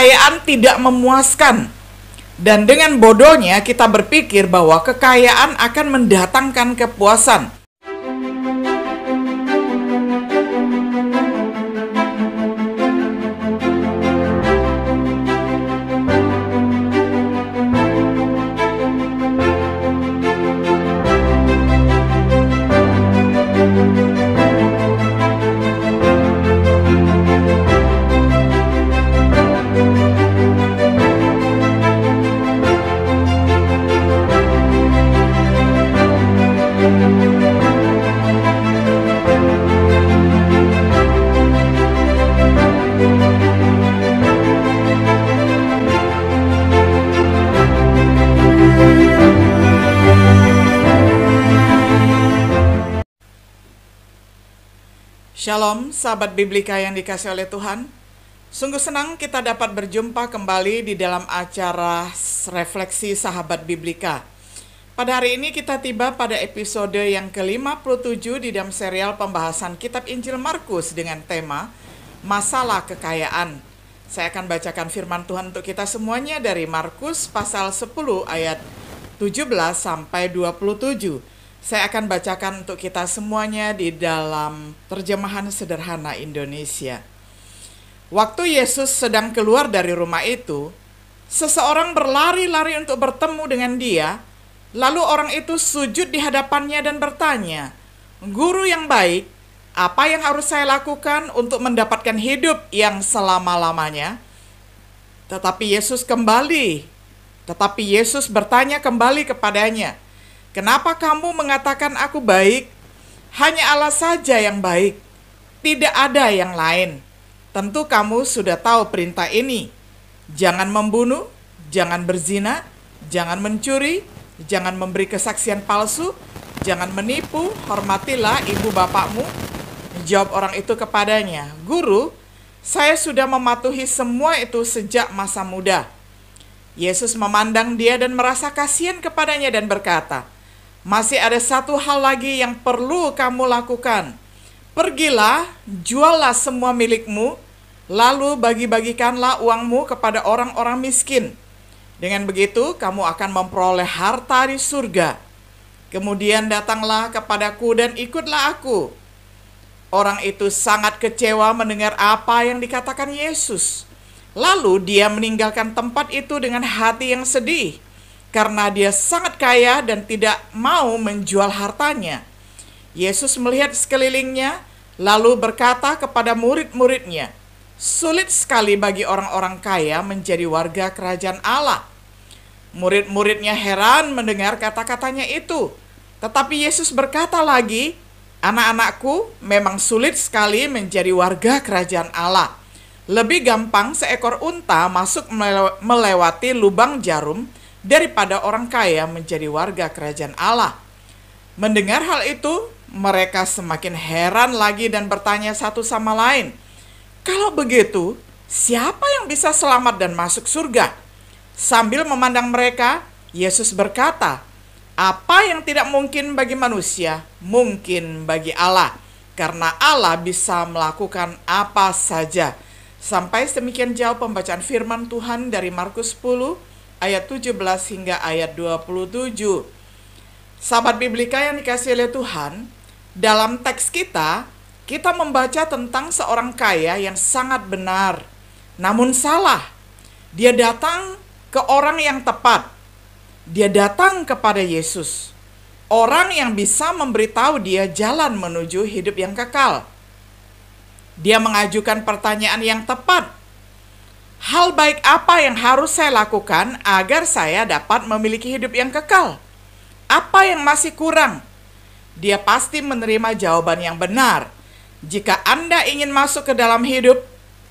kekayaan tidak memuaskan. Dan dengan bodohnya kita berpikir bahwa kekayaan akan mendatangkan kepuasan. Shalom, sahabat Biblika yang dikasih oleh Tuhan. Sungguh senang kita dapat berjumpa kembali di dalam acara Refleksi Sahabat Biblika. Pada hari ini kita tiba pada episode yang ke-57 di dalam serial pembahasan kitab Injil Markus dengan tema Masalah Kekayaan. Saya akan bacakan firman Tuhan untuk kita semuanya dari Markus pasal 10 ayat 17 sampai 27 saya akan bacakan untuk kita semuanya di dalam terjemahan sederhana Indonesia. Waktu Yesus sedang keluar dari rumah itu, seseorang berlari-lari untuk bertemu dengan dia. Lalu orang itu sujud di hadapannya dan bertanya, "Guru yang baik, apa yang harus saya lakukan untuk mendapatkan hidup yang selama-lamanya?" Tetapi Yesus kembali, tetapi Yesus bertanya kembali kepadanya, Kenapa kamu mengatakan aku baik? Hanya Allah saja yang baik, tidak ada yang lain. Tentu kamu sudah tahu perintah ini. Jangan membunuh, jangan berzina, jangan mencuri, jangan memberi kesaksian palsu, jangan menipu, hormatilah ibu bapakmu. Jawab orang itu kepadanya, "Guru, saya sudah mematuhi semua itu sejak masa muda." Yesus memandang dia dan merasa kasihan kepadanya dan berkata, masih ada satu hal lagi yang perlu kamu lakukan. Pergilah, juallah semua milikmu, lalu bagi-bagikanlah uangmu kepada orang-orang miskin. Dengan begitu, kamu akan memperoleh harta di surga. Kemudian datanglah kepadaku dan ikutlah aku. Orang itu sangat kecewa mendengar apa yang dikatakan Yesus. Lalu dia meninggalkan tempat itu dengan hati yang sedih karena dia sangat kaya dan tidak mau menjual hartanya. Yesus melihat sekelilingnya, lalu berkata kepada murid-muridnya, "Sulit sekali bagi orang-orang kaya menjadi warga kerajaan Allah." Murid-muridnya heran mendengar kata-katanya itu, tetapi Yesus berkata lagi, "Anak-anakku, memang sulit sekali menjadi warga kerajaan Allah. Lebih gampang seekor unta masuk melewati lubang jarum." daripada orang kaya menjadi warga kerajaan Allah. Mendengar hal itu, mereka semakin heran lagi dan bertanya satu sama lain, "Kalau begitu, siapa yang bisa selamat dan masuk surga?" Sambil memandang mereka, Yesus berkata, "Apa yang tidak mungkin bagi manusia, mungkin bagi Allah, karena Allah bisa melakukan apa saja." Sampai semikian jauh pembacaan firman Tuhan dari Markus 10 ayat 17 hingga ayat 27. Sahabat Biblika yang dikasih oleh Tuhan, dalam teks kita, kita membaca tentang seorang kaya yang sangat benar, namun salah. Dia datang ke orang yang tepat. Dia datang kepada Yesus, orang yang bisa memberitahu dia jalan menuju hidup yang kekal. Dia mengajukan pertanyaan yang tepat, Hal baik apa yang harus saya lakukan agar saya dapat memiliki hidup yang kekal? Apa yang masih kurang? Dia pasti menerima jawaban yang benar. Jika Anda ingin masuk ke dalam hidup,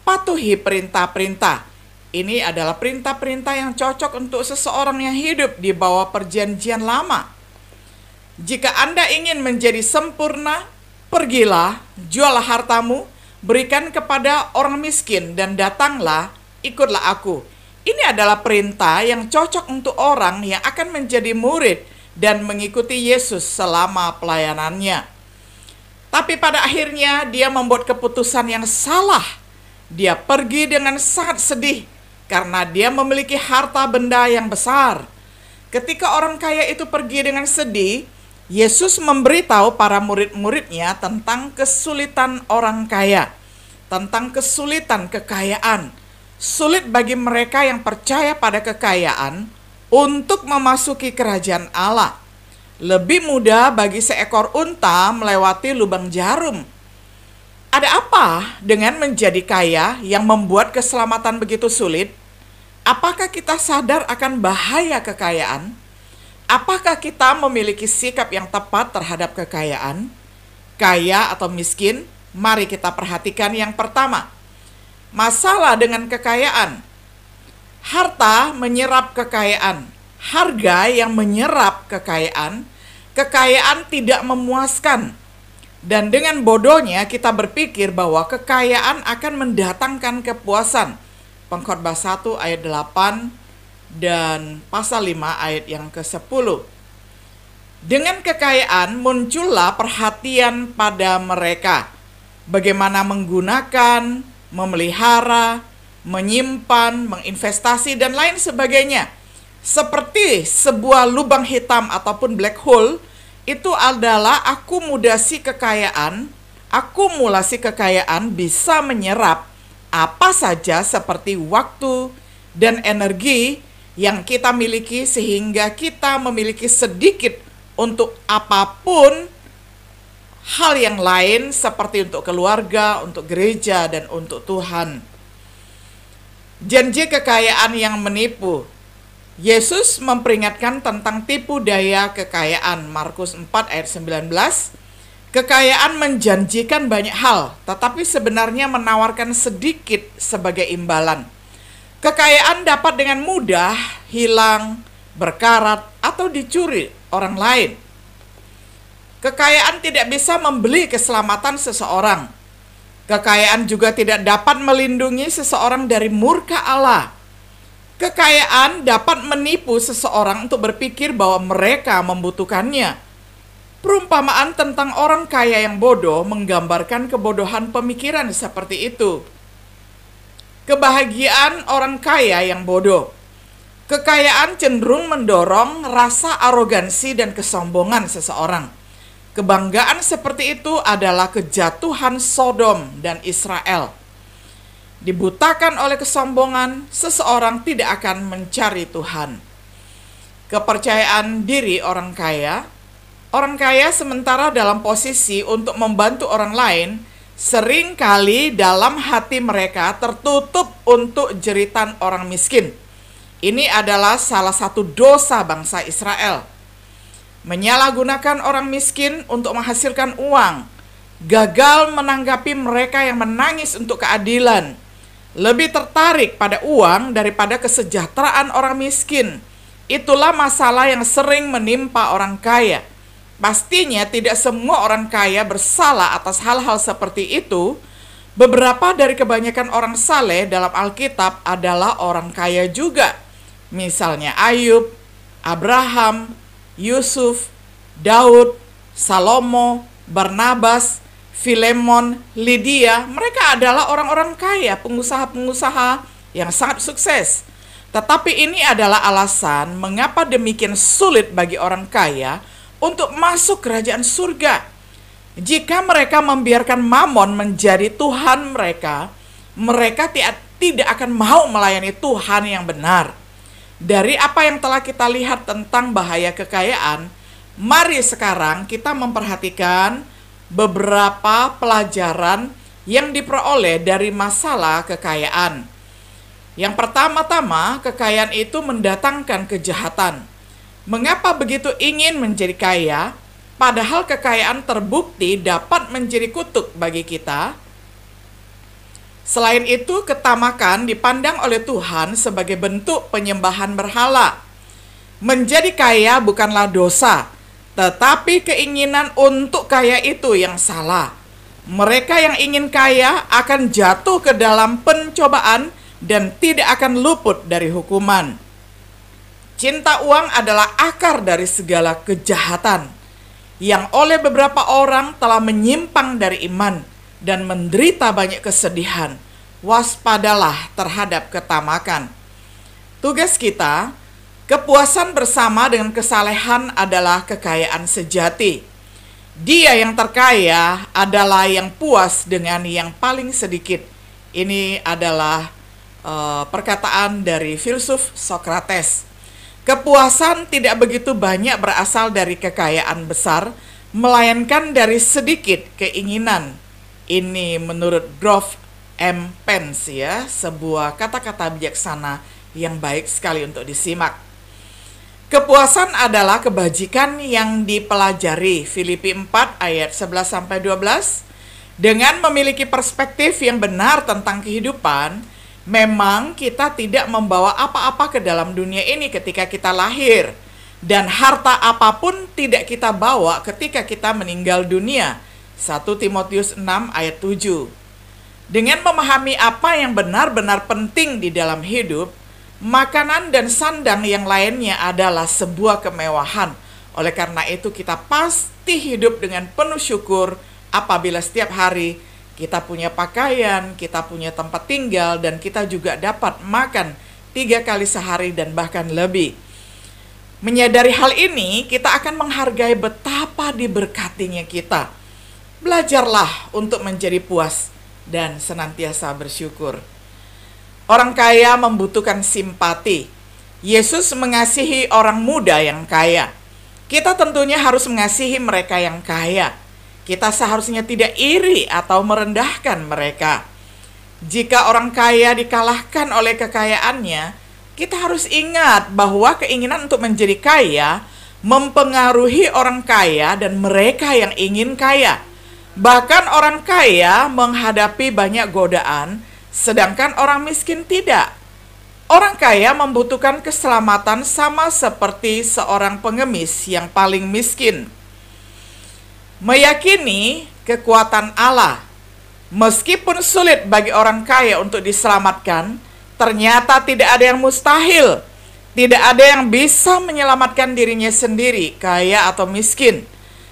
patuhi perintah-perintah. Ini adalah perintah-perintah yang cocok untuk seseorang yang hidup di bawah perjanjian lama. Jika Anda ingin menjadi sempurna, pergilah, jualah hartamu, berikan kepada orang miskin, dan datanglah ikutlah aku. Ini adalah perintah yang cocok untuk orang yang akan menjadi murid dan mengikuti Yesus selama pelayanannya. Tapi pada akhirnya dia membuat keputusan yang salah. Dia pergi dengan sangat sedih karena dia memiliki harta benda yang besar. Ketika orang kaya itu pergi dengan sedih, Yesus memberitahu para murid-muridnya tentang kesulitan orang kaya, tentang kesulitan kekayaan sulit bagi mereka yang percaya pada kekayaan untuk memasuki kerajaan Allah. Lebih mudah bagi seekor unta melewati lubang jarum. Ada apa dengan menjadi kaya yang membuat keselamatan begitu sulit? Apakah kita sadar akan bahaya kekayaan? Apakah kita memiliki sikap yang tepat terhadap kekayaan? Kaya atau miskin? Mari kita perhatikan yang pertama Masalah dengan kekayaan. Harta menyerap kekayaan. Harga yang menyerap kekayaan, kekayaan tidak memuaskan. Dan dengan bodohnya kita berpikir bahwa kekayaan akan mendatangkan kepuasan. Pengkhotbah 1 ayat 8 dan pasal 5 ayat yang ke-10. Dengan kekayaan muncullah perhatian pada mereka. Bagaimana menggunakan, memelihara, menyimpan, menginvestasi, dan lain sebagainya. Seperti sebuah lubang hitam ataupun black hole, itu adalah akumulasi kekayaan. Akumulasi kekayaan bisa menyerap apa saja seperti waktu dan energi yang kita miliki sehingga kita memiliki sedikit untuk apapun hal yang lain seperti untuk keluarga, untuk gereja, dan untuk Tuhan. Janji kekayaan yang menipu. Yesus memperingatkan tentang tipu daya kekayaan. Markus 4 ayat 19. Kekayaan menjanjikan banyak hal, tetapi sebenarnya menawarkan sedikit sebagai imbalan. Kekayaan dapat dengan mudah hilang, berkarat, atau dicuri orang lain. Kekayaan tidak bisa membeli keselamatan seseorang. Kekayaan juga tidak dapat melindungi seseorang dari murka Allah. Kekayaan dapat menipu seseorang untuk berpikir bahwa mereka membutuhkannya. Perumpamaan tentang orang kaya yang bodoh menggambarkan kebodohan pemikiran seperti itu. Kebahagiaan orang kaya yang bodoh. Kekayaan cenderung mendorong rasa arogansi dan kesombongan seseorang. Kebanggaan seperti itu adalah kejatuhan Sodom dan Israel. Dibutakan oleh kesombongan, seseorang tidak akan mencari Tuhan. Kepercayaan diri orang kaya, orang kaya sementara dalam posisi untuk membantu orang lain, seringkali dalam hati mereka tertutup untuk jeritan orang miskin. Ini adalah salah satu dosa bangsa Israel menyalahgunakan orang miskin untuk menghasilkan uang, gagal menanggapi mereka yang menangis untuk keadilan, lebih tertarik pada uang daripada kesejahteraan orang miskin. Itulah masalah yang sering menimpa orang kaya. Pastinya tidak semua orang kaya bersalah atas hal-hal seperti itu. Beberapa dari kebanyakan orang saleh dalam Alkitab adalah orang kaya juga. Misalnya Ayub, Abraham, Yusuf, Daud, Salomo, Barnabas, Filemon, Lydia, mereka adalah orang-orang kaya, pengusaha-pengusaha yang sangat sukses. Tetapi ini adalah alasan mengapa demikian sulit bagi orang kaya untuk masuk kerajaan surga. Jika mereka membiarkan mamon menjadi Tuhan mereka, mereka tidak akan mau melayani Tuhan yang benar. Dari apa yang telah kita lihat tentang bahaya kekayaan, mari sekarang kita memperhatikan beberapa pelajaran yang diperoleh dari masalah kekayaan. Yang pertama-tama, kekayaan itu mendatangkan kejahatan. Mengapa begitu ingin menjadi kaya? Padahal kekayaan terbukti dapat menjadi kutuk bagi kita Selain itu, ketamakan dipandang oleh Tuhan sebagai bentuk penyembahan berhala. Menjadi kaya bukanlah dosa, tetapi keinginan untuk kaya itu yang salah. Mereka yang ingin kaya akan jatuh ke dalam pencobaan dan tidak akan luput dari hukuman. Cinta uang adalah akar dari segala kejahatan yang oleh beberapa orang telah menyimpang dari iman dan menderita banyak kesedihan, waspadalah terhadap ketamakan. Tugas kita, kepuasan bersama dengan kesalehan adalah kekayaan sejati. Dia yang terkaya adalah yang puas dengan yang paling sedikit. Ini adalah uh, perkataan dari filsuf Socrates. Kepuasan tidak begitu banyak berasal dari kekayaan besar, melainkan dari sedikit keinginan ini menurut Grof M. Pence ya, sebuah kata-kata bijaksana yang baik sekali untuk disimak. Kepuasan adalah kebajikan yang dipelajari Filipi 4 ayat 11 sampai 12. Dengan memiliki perspektif yang benar tentang kehidupan, memang kita tidak membawa apa-apa ke dalam dunia ini ketika kita lahir dan harta apapun tidak kita bawa ketika kita meninggal dunia 1 Timotius 6 ayat 7. Dengan memahami apa yang benar-benar penting di dalam hidup, makanan dan sandang yang lainnya adalah sebuah kemewahan. Oleh karena itu kita pasti hidup dengan penuh syukur apabila setiap hari kita punya pakaian, kita punya tempat tinggal, dan kita juga dapat makan tiga kali sehari dan bahkan lebih. Menyadari hal ini, kita akan menghargai betapa diberkatinya kita Belajarlah untuk menjadi puas dan senantiasa bersyukur. Orang kaya membutuhkan simpati. Yesus mengasihi orang muda yang kaya. Kita tentunya harus mengasihi mereka yang kaya. Kita seharusnya tidak iri atau merendahkan mereka. Jika orang kaya dikalahkan oleh kekayaannya, kita harus ingat bahwa keinginan untuk menjadi kaya mempengaruhi orang kaya dan mereka yang ingin kaya. Bahkan orang kaya menghadapi banyak godaan, sedangkan orang miskin tidak. Orang kaya membutuhkan keselamatan sama seperti seorang pengemis yang paling miskin. Meyakini kekuatan Allah, meskipun sulit bagi orang kaya untuk diselamatkan, ternyata tidak ada yang mustahil. Tidak ada yang bisa menyelamatkan dirinya sendiri, kaya atau miskin.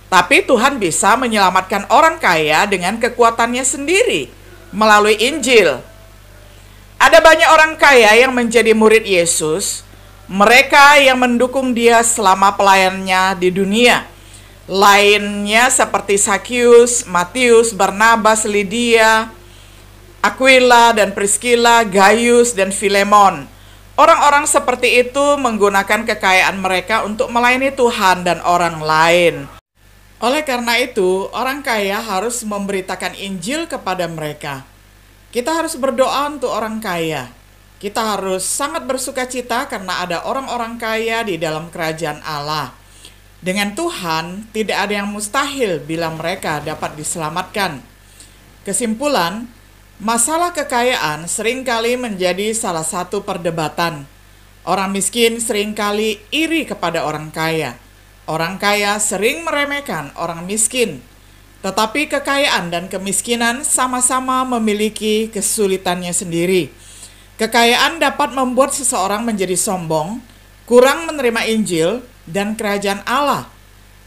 Tapi Tuhan bisa menyelamatkan orang kaya dengan kekuatannya sendiri melalui Injil. Ada banyak orang kaya yang menjadi murid Yesus, mereka yang mendukung dia selama pelayannya di dunia. Lainnya seperti Sakius, Matius, Barnabas, Lydia, Aquila dan Priscilla, Gaius dan Filemon. Orang-orang seperti itu menggunakan kekayaan mereka untuk melayani Tuhan dan orang lain. Oleh karena itu, orang kaya harus memberitakan Injil kepada mereka. Kita harus berdoa untuk orang kaya. Kita harus sangat bersuka cita karena ada orang-orang kaya di dalam kerajaan Allah. Dengan Tuhan, tidak ada yang mustahil bila mereka dapat diselamatkan. Kesimpulan, masalah kekayaan seringkali menjadi salah satu perdebatan. Orang miskin seringkali iri kepada orang kaya Orang kaya sering meremehkan orang miskin, tetapi kekayaan dan kemiskinan sama-sama memiliki kesulitannya sendiri. Kekayaan dapat membuat seseorang menjadi sombong, kurang menerima Injil, dan kerajaan Allah.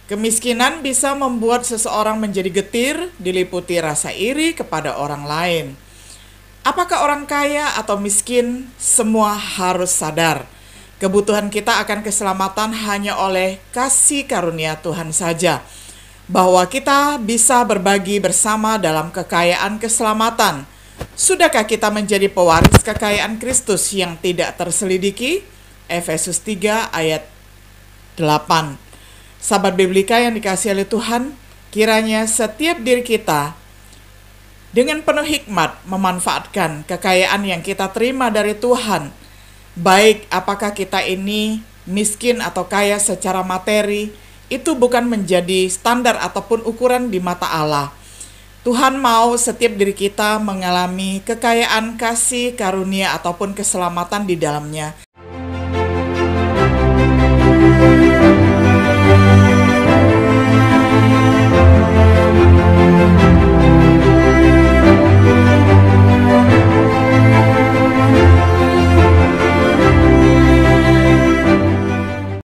Kemiskinan bisa membuat seseorang menjadi getir, diliputi rasa iri kepada orang lain. Apakah orang kaya atau miskin? Semua harus sadar Kebutuhan kita akan keselamatan hanya oleh kasih karunia Tuhan saja, bahwa kita bisa berbagi bersama dalam kekayaan keselamatan. Sudahkah kita menjadi pewaris kekayaan Kristus yang tidak terselidiki? Efesus 3 ayat 8. Sahabat Biblika yang dikasih oleh Tuhan, kiranya setiap diri kita dengan penuh hikmat memanfaatkan kekayaan yang kita terima dari Tuhan – baik apakah kita ini miskin atau kaya secara materi, itu bukan menjadi standar ataupun ukuran di mata Allah. Tuhan mau setiap diri kita mengalami kekayaan kasih karunia ataupun keselamatan di dalamnya.